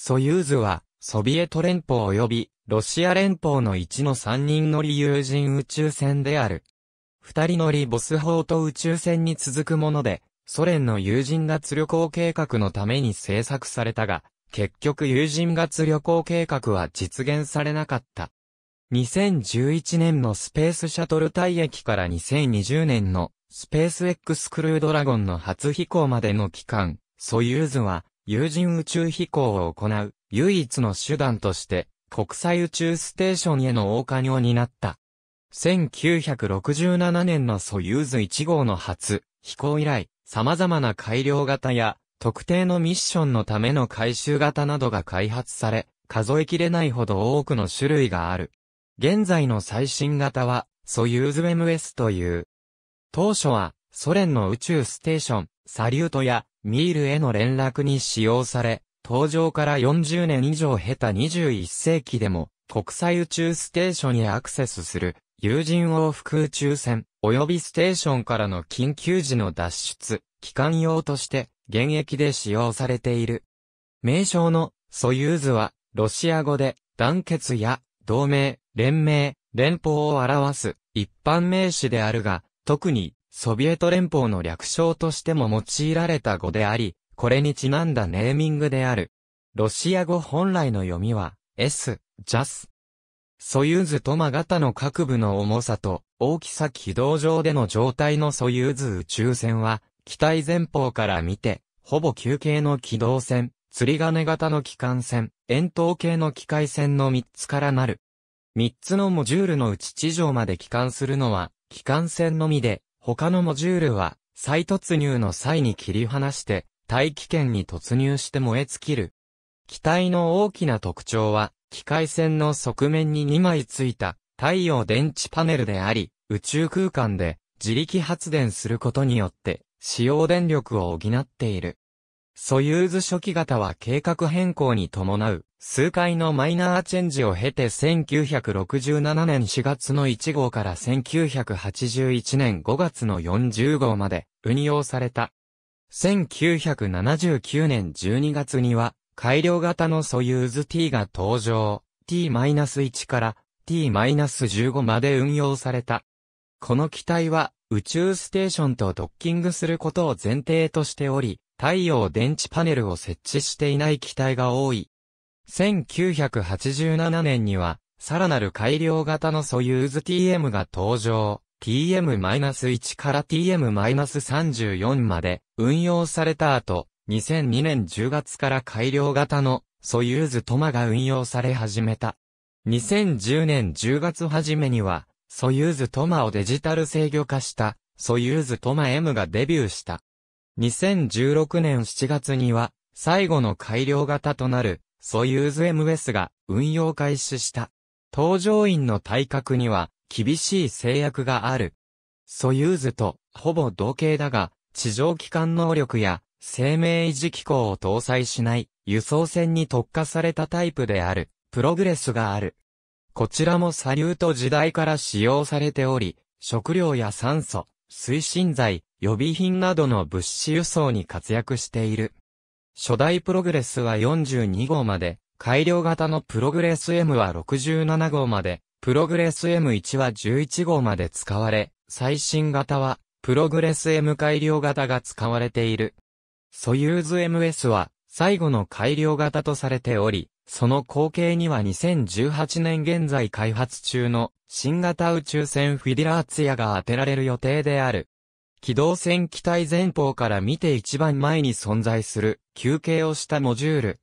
ソユーズは、ソビエト連邦及び、ロシア連邦の1の3人乗り有人宇宙船である。二人乗りボス砲と宇宙船に続くもので、ソ連の友人月旅行計画のために制作されたが、結局友人月旅行計画は実現されなかった。2011年のスペースシャトル退役から2020年のスペース X クルードラゴンの初飛行までの期間、ソユーズは有人宇宙飛行を行う唯一の手段として国際宇宙ステーションへの大金を担った。1967年のソユーズ1号の初飛行以来、様々な改良型や特定のミッションのための回収型などが開発され、数えきれないほど多くの種類がある。現在の最新型は、ソユーズ MS という。当初は、ソ連の宇宙ステーション、サリュートやミールへの連絡に使用され、登場から40年以上経た21世紀でも、国際宇宙ステーションにアクセスする、有人往復宇宙船、及びステーションからの緊急時の脱出、機関用として、現役で使用されている。名称の、ソユーズは、ロシア語で、団結や、同盟、連盟、連邦を表す、一般名詞であるが、特に、ソビエト連邦の略称としても用いられた語であり、これにちなんだネーミングである。ロシア語本来の読みは、S、ジャス。ソユーズとマ型の各部の重さと、大きさ軌道上での状態のソユーズ宇宙船は、機体前方から見て、ほぼ球形の機動船、釣り金型の機関船、円筒形の機械船の3つからなる。3つのモジュールのうち地上まで帰還するのは、機関船のみで、他のモジュールは、再突入の際に切り離して、大気圏に突入して燃え尽きる。機体の大きな特徴は、機械船の側面に2枚ついた太陽電池パネルであり、宇宙空間で自力発電することによって、使用電力を補っている。ソユーズ初期型は計画変更に伴う数回のマイナーチェンジを経て1967年4月の1号から1981年5月の40号まで運用された。1979年12月には改良型のソユーズ T が登場 T-1 から T-15 まで運用された。この機体は宇宙ステーションとドッキングすることを前提としており、太陽電池パネルを設置していない機体が多い。1987年には、さらなる改良型のソユーズ TM が登場。TM-1 から TM-34 まで運用された後、2002年10月から改良型のソユーズトマが運用され始めた。2010年10月初めには、ソユーズトマをデジタル制御化したソユーズトマ M がデビューした。2016年7月には、最後の改良型となる、ソユーズ MS が運用開始した。搭乗員の体格には、厳しい制約がある。ソユーズと、ほぼ同型だが、地上機関能力や、生命維持機構を搭載しない、輸送船に特化されたタイプである、プログレスがある。こちらもサリュート時代から使用されており、食料や酸素、推進剤、予備品などの物資輸送に活躍している。初代プログレスは42号まで、改良型のプログレス M は67号まで、プログレス M1 は11号まで使われ、最新型は、プログレス M 改良型が使われている。ソユーズ MS は、最後の改良型とされており、その光景には2018年現在開発中の新型宇宙船フィディラーツヤが当てられる予定である。機動船機体前方から見て一番前に存在する休憩をしたモジュール。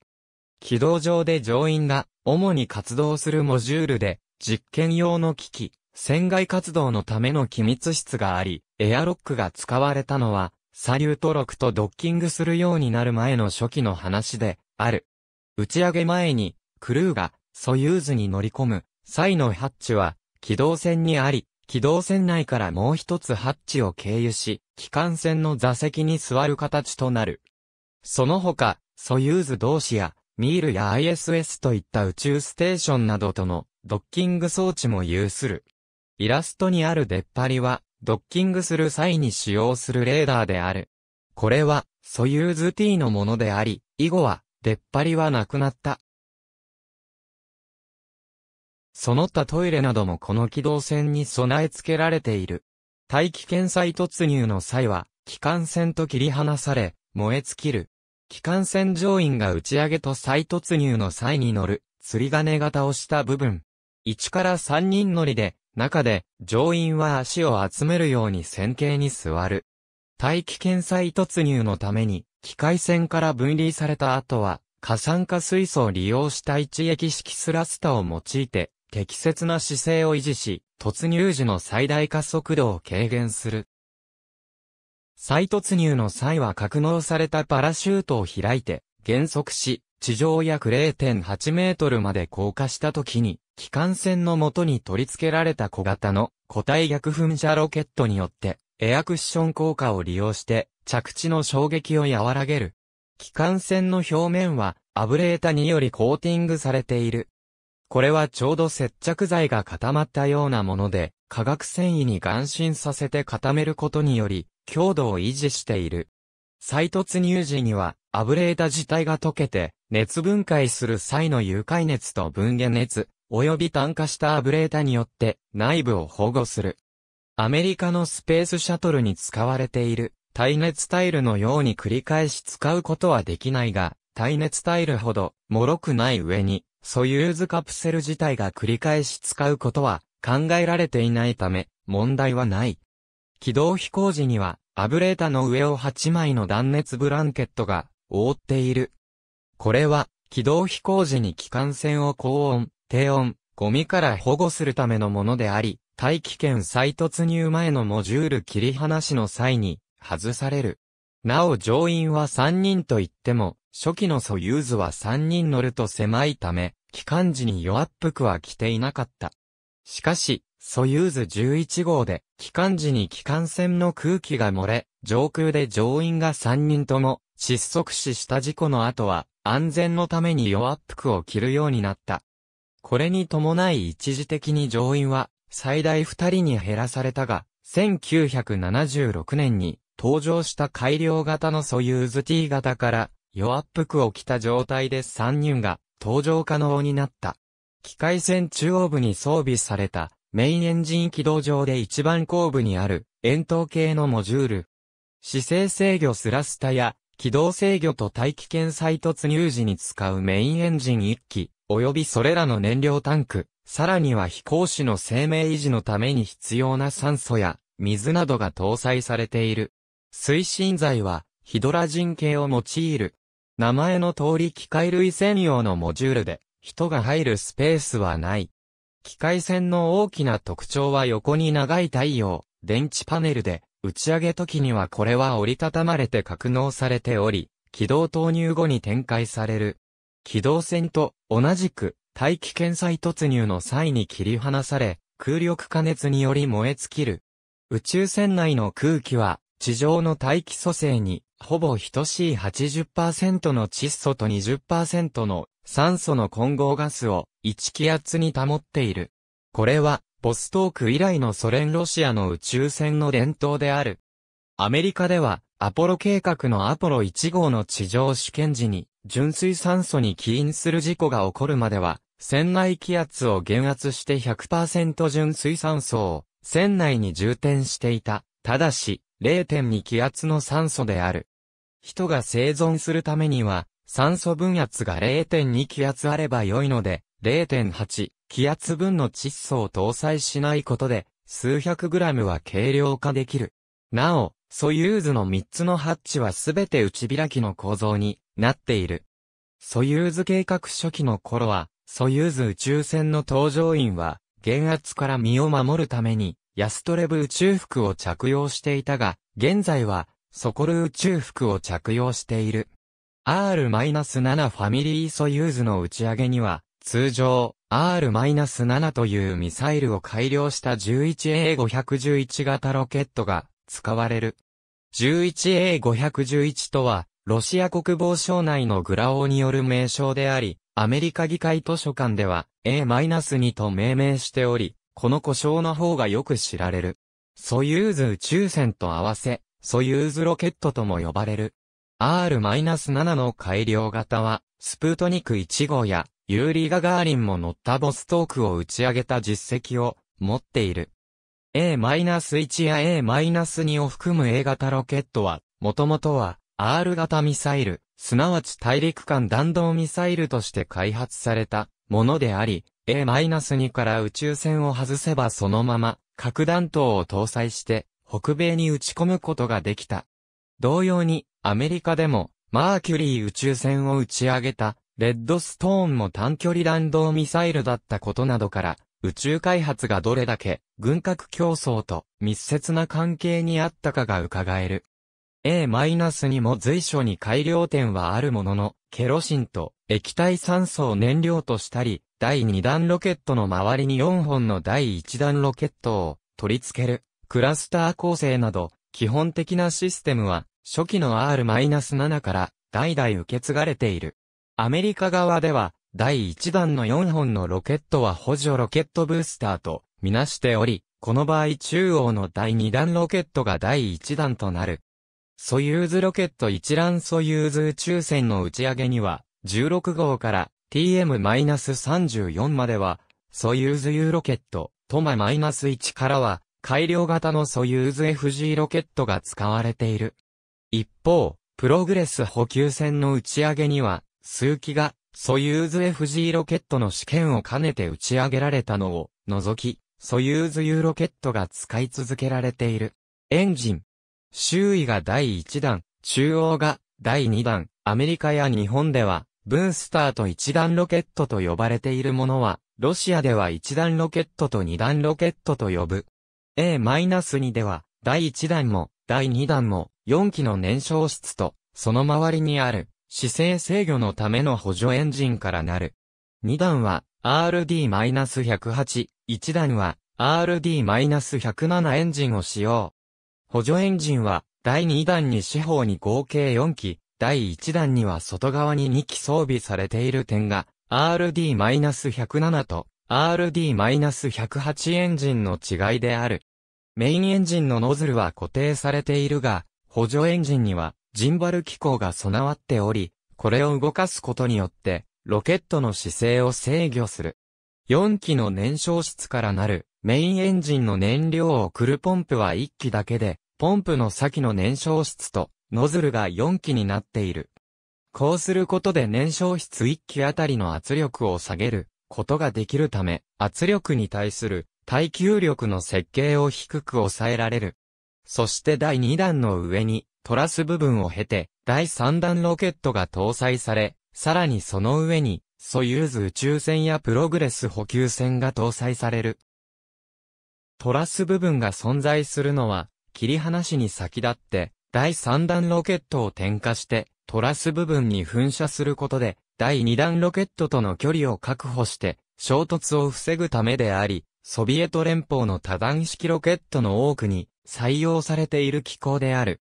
軌道上で乗員が主に活動するモジュールで実験用の機器、船外活動のための機密室があり、エアロックが使われたのはサリュート6とドッキングするようになる前の初期の話である。打ち上げ前に、クルーが、ソユーズに乗り込む、際のハッチは、機動船にあり、機動船内からもう一つハッチを経由し、機関船の座席に座る形となる。その他、ソユーズ同士や、ミールや ISS といった宇宙ステーションなどとのドッキング装置も有する。イラストにある出っ張りは、ドッキングする際に使用するレーダーである。これは、ソユーズ T のものであり、以後は、出っ張りはなくなった。その他トイレなどもこの機動船に備え付けられている。大気圏再突入の際は、機関船と切り離され、燃え尽きる。機関船乗員が打ち上げと再突入の際に乗る、釣り鐘型をした部分。1から3人乗りで、中で、乗員は足を集めるように線形に座る。大気圏再突入のために、機械線から分離された後は、過酸化水素を利用した一液式スラスタを用いて、適切な姿勢を維持し、突入時の最大加速度を軽減する。再突入の際は格納されたパラシュートを開いて、減速し、地上約0.8メートルまで降下した時に、機関船の元に取り付けられた小型の固体逆噴射ロケットによって、エアクッション効果を利用して、着地の衝撃を和らげる。機関線の表面はアブレータによりコーティングされている。これはちょうど接着剤が固まったようなもので、化学繊維に含浸させて固めることにより、強度を維持している。再突入時には、アブレータ自体が溶けて、熱分解する際の融解熱と分解熱、及び炭化したアブレータによって内部を保護する。アメリカのスペースシャトルに使われている耐熱タイルのように繰り返し使うことはできないが、耐熱タイルほど、脆くない上に、ソユーズカプセル自体が繰り返し使うことは考えられていないため、問題はない。軌道飛行時には、アブレータの上を8枚の断熱ブランケットが覆っている。これは、軌道飛行時に機関線を高温、低温、ゴミから保護するためのものであり、大気圏再突入前のモジュール切り離しの際に外される。なお乗員は3人と言っても、初期のソユーズは3人乗ると狭いため、機関時に弱っぷくは着ていなかった。しかし、ソユーズ11号で、機関時に機関船の空気が漏れ、上空で乗員が3人とも窒息死した事故の後は、安全のために弱っぷくを着るようになった。これに伴い一時的に乗員は、最大2人に減らされたが、1976年に登場した改良型のソユーズ T 型から、弱っ服を着た状態で3人が登場可能になった。機械船中央部に装備されたメインエンジン起動上で一番後部にある円筒形のモジュール。姿勢制御スラスタや軌道制御と大気圏再突入時に使うメインエンジン1機、及びそれらの燃料タンク、さらには飛行士の生命維持のために必要な酸素や水などが搭載されている。推進剤は、ヒドラ人系を用いる。名前の通り機械類専用のモジュールで、人が入るスペースはない。機械船の大きな特徴は横に長い太陽、電池パネルで、打ち上げ時にはこれは折りたたまれて格納されており、軌道投入後に展開される。機動船と同じく大気圏再突入の際に切り離され、空力加熱により燃え尽きる。宇宙船内の空気は地上の大気組成に、ほぼ等しい80%の窒素と20%の酸素の混合ガスを1気圧に保っている。これは、ボストーク以来のソ連ロシアの宇宙船の伝統である。アメリカでは、アポロ計画のアポロ1号の地上試験時に、純水酸素に起因する事故が起こるまでは、船内気圧を減圧して100%純水酸素を船内に充填していた。ただし、0.2気圧の酸素である。人が生存するためには、酸素分圧が0.2気圧あれば良いので、0.8気圧分の窒素を搭載しないことで、数百グラムは軽量化できる。なお、ソユーズの3つのハッチはすべて内開きの構造になっている。ソユーズ計画初期の頃は、ソユーズ宇宙船の搭乗員は、減圧から身を守るために、安トレブ宇宙服を着用していたが、現在は、ソコル宇宙服を着用している。R-7 ファミリーソユーズの打ち上げには、通常、R-7 というミサイルを改良した 11A511 型ロケットが使われる。11A511 とは、ロシア国防省内のグラオーによる名称であり、アメリカ議会図書館では A-2 と命名しており、この故障の方がよく知られる。ソユーズ宇宙船と合わせ、ソユーズロケットとも呼ばれる。R-7 の改良型は、スプートニク1号やユーリガガーリンも乗ったボストークを打ち上げた実績を持っている。A-1 や A-2 を含む A 型ロケットは、もともとは R 型ミサイル、すなわち大陸間弾道ミサイルとして開発されたものであり、A-2 から宇宙船を外せばそのまま核弾頭を搭載して北米に打ち込むことができた。同様にアメリカでもマーキュリー宇宙船を打ち上げたレッドストーンも短距離弾道ミサイルだったことなどから宇宙開発がどれだけ軍拡競争と密接な関係にあったかが伺える。A- にも随所に改良点はあるものの、ケロシンと液体酸素を燃料としたり、第2弾ロケットの周りに4本の第1弾ロケットを取り付ける、クラスター構成など、基本的なシステムは、初期の R-7 から代々受け継がれている。アメリカ側では、第1弾の4本のロケットは補助ロケットブースターとみなしており、この場合中央の第2弾ロケットが第1弾となる。ソユーズロケット一覧ソユーズ宇宙船の打ち上げには、16号から TM-34 までは、ソユーズ U ロケット、トマ -1 からは、改良型のソユーズ FG ロケットが使われている。一方、プログレス補給船の打ち上げには、数機が、ソユーズ FG ロケットの試験を兼ねて打ち上げられたのを、除き、ソユーズ U ロケットが使い続けられている。エンジン。周囲が第1弾、中央が第2弾、アメリカや日本では、ブースターと一段ロケットと呼ばれているものは、ロシアでは一段ロケットと二段ロケットと呼ぶ。A-2 では、第一弾も、第二弾も、4機の燃焼室と、その周りにある、姿勢制御のための補助エンジンからなる。二段は、RD-108、一段は、RD-107 エンジンを使用。補助エンジンは、第二弾に四方に合計4機、第1弾には外側に2機装備されている点が、RD-107 と RD-108 エンジンの違いである。メインエンジンのノズルは固定されているが、補助エンジンにはジンバル機構が備わっており、これを動かすことによって、ロケットの姿勢を制御する。4機の燃焼室からなるメインエンジンの燃料を送るポンプは1機だけで、ポンプの先の燃焼室とノズルが4機になっている。こうすることで燃焼室1機あたりの圧力を下げることができるため、圧力に対する耐久力の設計を低く抑えられる。そして第2弾の上にトラス部分を経て、第3弾ロケットが搭載され、さらにその上に、ソユーズ宇宙船やプログレス補給船が搭載される。トラス部分が存在するのは、切り離しに先立って、第3弾ロケットを点火して、トラス部分に噴射することで、第2弾ロケットとの距離を確保して、衝突を防ぐためであり、ソビエト連邦の多段式ロケットの多くに採用されている機構である。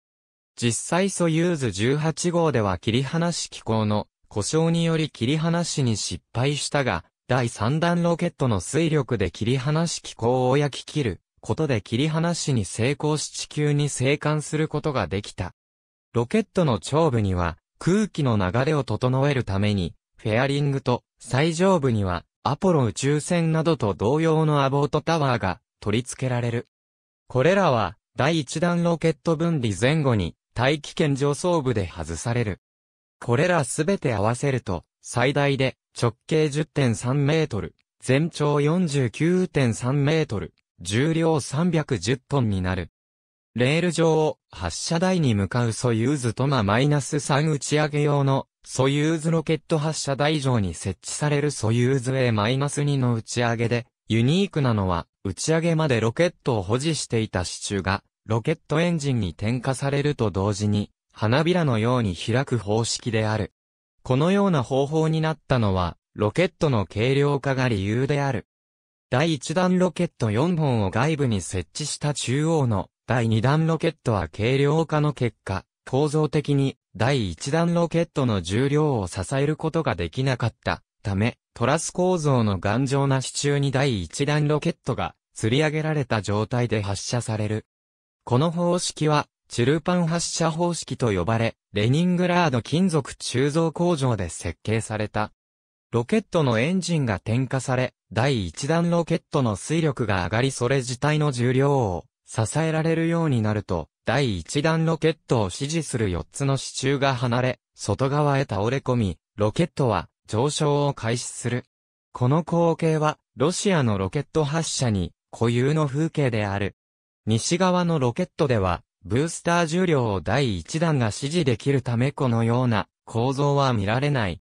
実際ソユーズ18号では切り離し機構の故障により切り離しに失敗したが、第3弾ロケットの水力で切り離し機構を焼き切ることで切り離しに成功し地球に生還することができた。ロケットの頂部には空気の流れを整えるために、フェアリングと最上部にはアポロ宇宙船などと同様のアボートタワーが取り付けられる。これらは第1弾ロケット分離前後に大気圏上層部で外される。これらすべて合わせると最大で直径10.3メートル、全長49.3メートル、重量310トンになる。レール上を発射台に向かうソユーズトママイナス -3 打ち上げ用のソユーズロケット発射台上に設置されるソユーズ A-2 の打ち上げで、ユニークなのは、打ち上げまでロケットを保持していた支柱が、ロケットエンジンに点火されると同時に、花びらのように開く方式である。このような方法になったのは、ロケットの軽量化が理由である。第1弾ロケット4本を外部に設置した中央の第2弾ロケットは軽量化の結果、構造的に第1弾ロケットの重量を支えることができなかったため、トラス構造の頑丈な支柱に第1弾ロケットが吊り上げられた状態で発射される。この方式は、チルパン発射方式と呼ばれ、レニングラード金属鋳造工場で設計されたロケットのエンジンが点火され、第1弾ロケットの推力が上がりそれ自体の重量を支えられるようになると、第1弾ロケットを支持する4つの支柱が離れ、外側へ倒れ込み、ロケットは上昇を開始する。この光景は、ロシアのロケット発射に固有の風景である。西側のロケットでは、ブースター重量を第1弾が支持できるためこのような構造は見られない。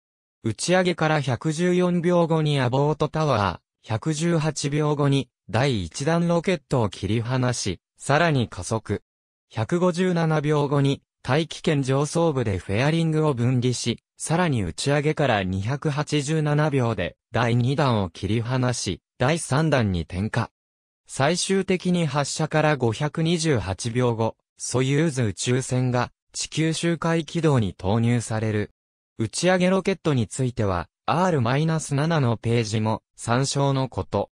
打ち上げから114秒後にアボートタワー、118秒後に第1弾ロケットを切り離し、さらに加速。157秒後に大気圏上層部でフェアリングを分離し、さらに打ち上げから287秒で第2弾を切り離し、第3弾に点火。最終的に発射から528秒後、ソユーズ宇宙船が地球周回軌道に投入される。打ち上げロケットについては、R-7 のページも参照のこと。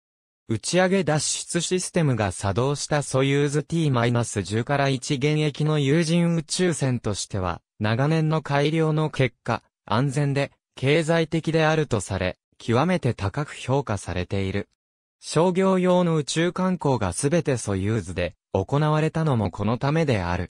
打ち上げ脱出システムが作動したソユーズ T-10 から1現役の有人宇宙船としては、長年の改良の結果、安全で経済的であるとされ、極めて高く評価されている。商業用の宇宙観光がすべてソユーズで行われたのもこのためである。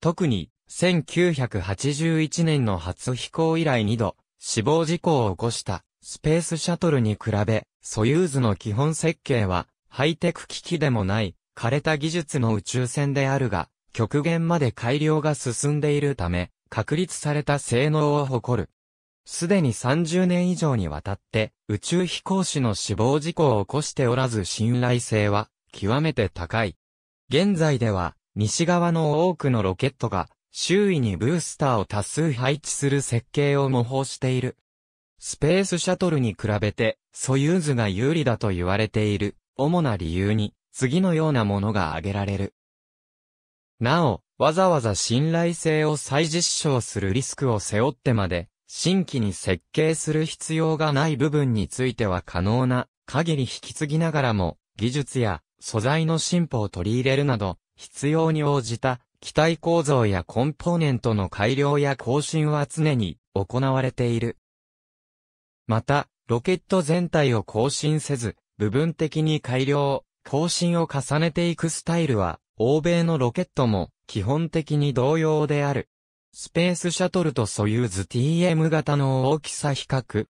特に1981年の初飛行以来2度、死亡事故を起こしたスペースシャトルに比べ、ソユーズの基本設計は、ハイテク機器でもない、枯れた技術の宇宙船であるが、極限まで改良が進んでいるため、確立された性能を誇る。すでに30年以上にわたって、宇宙飛行士の死亡事故を起こしておらず信頼性は、極めて高い。現在では、西側の多くのロケットが、周囲にブースターを多数配置する設計を模倣している。スペースシャトルに比べて、ソユーズが有利だと言われている、主な理由に、次のようなものが挙げられる。なお、わざわざ信頼性を再実証するリスクを背負ってまで、新規に設計する必要がない部分については可能な限り引き継ぎながらも、技術や素材の進歩を取り入れるなど、必要に応じた機体構造やコンポーネントの改良や更新は常に行われている。また、ロケット全体を更新せず、部分的に改良、更新を重ねていくスタイルは、欧米のロケットも基本的に同様である。スペースシャトルとソユーズ TM 型の大きさ比較。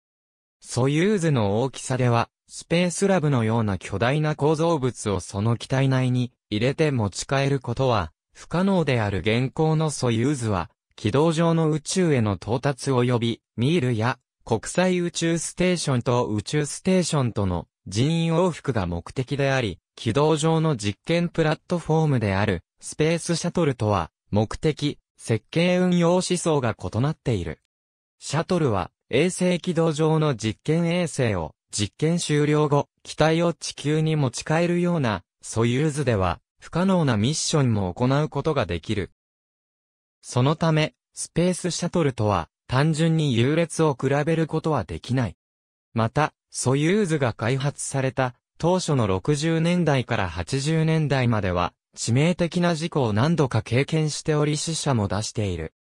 ソユーズの大きさでは、スペースラブのような巨大な構造物をその機体内に入れて持ち帰ることは不可能である現行のソユーズは、軌道上の宇宙への到達及び、ミールや国際宇宙ステーションと宇宙ステーションとの人員往復が目的であり、軌道上の実験プラットフォームであるスペースシャトルとは目的、設計運用思想が異なっている。シャトルは衛星軌道上の実験衛星を実験終了後、機体を地球に持ち帰るようなソユーズでは不可能なミッションも行うことができる。そのため、スペースシャトルとは、単純に優劣を比べることはできない。また、ソユーズが開発された、当初の60年代から80年代までは、致命的な事故を何度か経験しており死者も出している。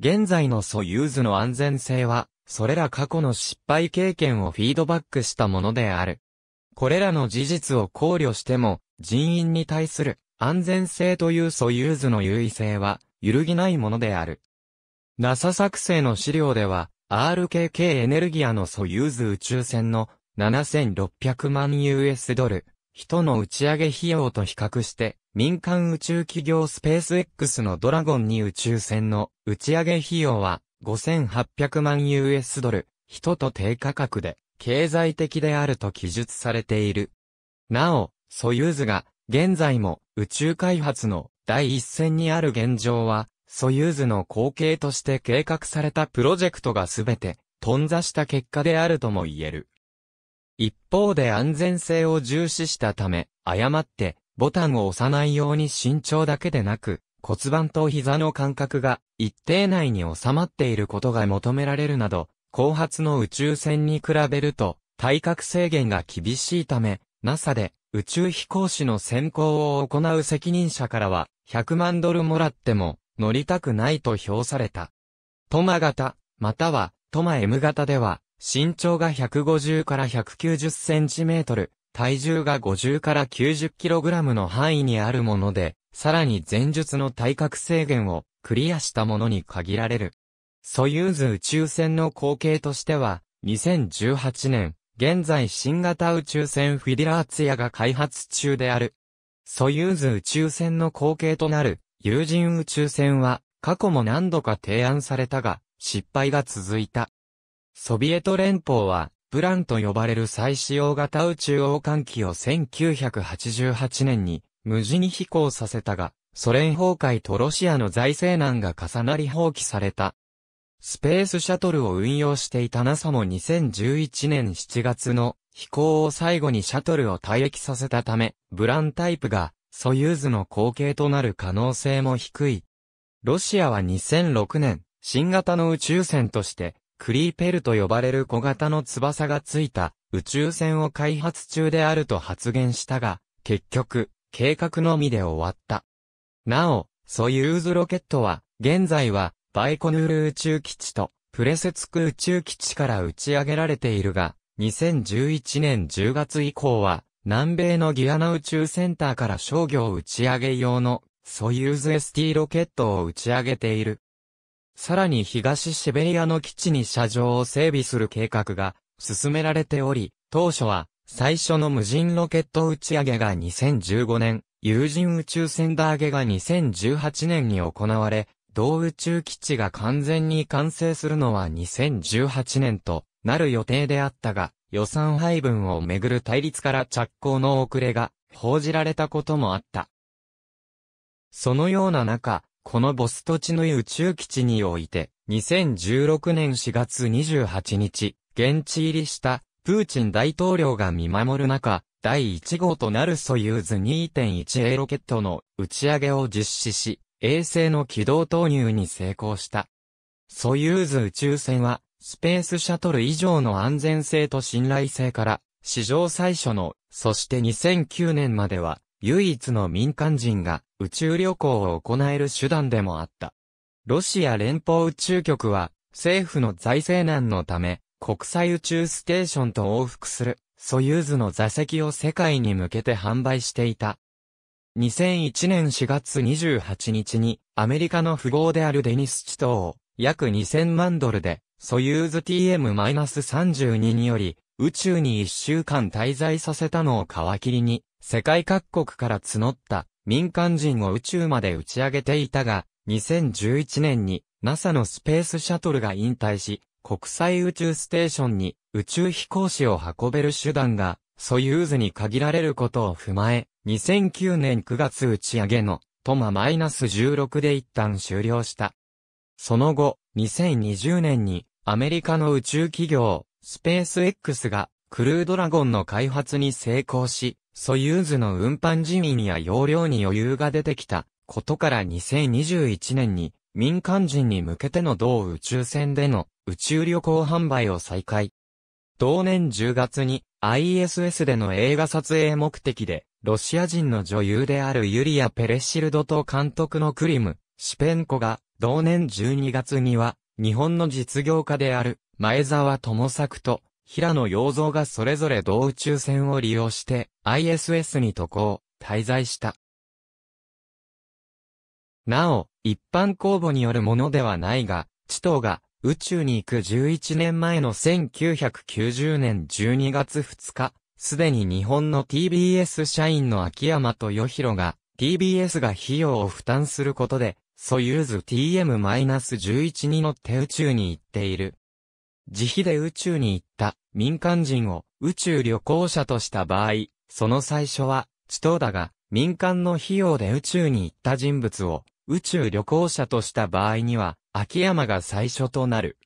現在のソユーズの安全性は、それら過去の失敗経験をフィードバックしたものである。これらの事実を考慮しても、人員に対する安全性というソユーズの優位性は、揺るぎないものである。NASA 作成の資料では、RKK エネルギアのソユーズ宇宙船の7600万 US ドル、人の打ち上げ費用と比較して、民間宇宙企業スペース X のドラゴン2宇宙船の打ち上げ費用は5800万 US ドル、人と低価格で経済的であると記述されている。なお、ソユーズが現在も宇宙開発の第一線にある現状は、ソユーズの後継として計画されたプロジェクトがすべて、頓挫した結果であるとも言える。一方で安全性を重視したため、誤ってボタンを押さないように身長だけでなく、骨盤と膝の間隔が一定内に収まっていることが求められるなど、後発の宇宙船に比べると体格制限が厳しいため、NASA で宇宙飛行士の選考を行う責任者からは、100万ドルもらっても、乗りたくないと評された。トマ型、または、トマ M 型では、身長が150から190センチメートル、体重が50から90キログラムの範囲にあるもので、さらに前述の体格制限をクリアしたものに限られる。ソユーズ宇宙船の後継としては、2018年、現在新型宇宙船フィディラーツヤが開発中である。ソユーズ宇宙船の後継となる、有人宇宙船は、過去も何度か提案されたが、失敗が続いた。ソビエト連邦は、ブランと呼ばれる再使用型宇宙王冠機を1988年に無事に飛行させたが、ソ連崩壊とロシアの財政難が重なり放棄された。スペースシャトルを運用していた NASA も2011年7月の飛行を最後にシャトルを退役させたため、ブランタイプがソユーズの後継となる可能性も低い。ロシアは2006年、新型の宇宙船として、クリーペルと呼ばれる小型の翼がついた宇宙船を開発中であると発言したが、結局、計画のみで終わった。なお、ソユーズロケットは、現在はバイコヌール宇宙基地とプレセツク宇宙基地から打ち上げられているが、2011年10月以降は、南米のギアナ宇宙センターから商業打ち上げ用のソユーズ ST ロケットを打ち上げている。さらに東シベリアの基地に車上を整備する計画が進められており、当初は最初の無人ロケット打ち上げが2015年、有人宇宙センター上げが2018年に行われ、同宇宙基地が完全に完成するのは2018年となる予定であったが、予算配分をめぐる対立から着工の遅れが報じられたこともあった。そのような中、このボストチヌイ宇宙基地において、2016年4月28日、現地入りしたプーチン大統領が見守る中、第1号となるソユーズ 2.1A ロケットの打ち上げを実施し、衛星の軌道投入に成功した。ソユーズ宇宙船は、スペースシャトル以上の安全性と信頼性から、史上最初の、そして2009年までは、唯一の民間人が宇宙旅行を行える手段でもあった。ロシア連邦宇宙局は、政府の財政難のため、国際宇宙ステーションと往復する、ソユーズの座席を世界に向けて販売していた。2001年4月28日に、アメリカの富豪であるデニス・チトーを、約2000万ドルで、ソユーズ TM-32 により、宇宙に1週間滞在させたのを皮切りに、世界各国から募った民間人を宇宙まで打ち上げていたが、2011年に NASA のスペースシャトルが引退し、国際宇宙ステーションに宇宙飛行士を運べる手段がソユーズに限られることを踏まえ、2009年9月打ち上げのトマ -16 で一旦終了した。その後、2020年にアメリカの宇宙企業、スペース X がクルードラゴンの開発に成功し、ソユーズの運搬人員や容量に余裕が出てきたことから2021年に民間人に向けての同宇宙船での宇宙旅行販売を再開。同年10月に ISS での映画撮影目的で、ロシア人の女優であるユリア・ペレシルドと監督のクリム、シペンコが、同年12月には、日本の実業家である、前澤智作と、平野洋造がそれぞれ同宇宙船を利用して、ISS に渡航、滞在した。なお、一般公募によるものではないが、地頭が、宇宙に行く11年前の1990年12月2日、すでに日本の TBS 社員の秋山豊弘が、TBS が費用を負担することで、ソユーズ TM-11 に乗って宇宙に行っている。自費で宇宙に行った民間人を宇宙旅行者とした場合、その最初は、地頭だが、民間の費用で宇宙に行った人物を宇宙旅行者とした場合には、秋山が最初となる。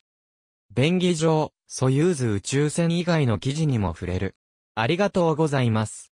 便宜上、ソユーズ宇宙船以外の記事にも触れる。ありがとうございます。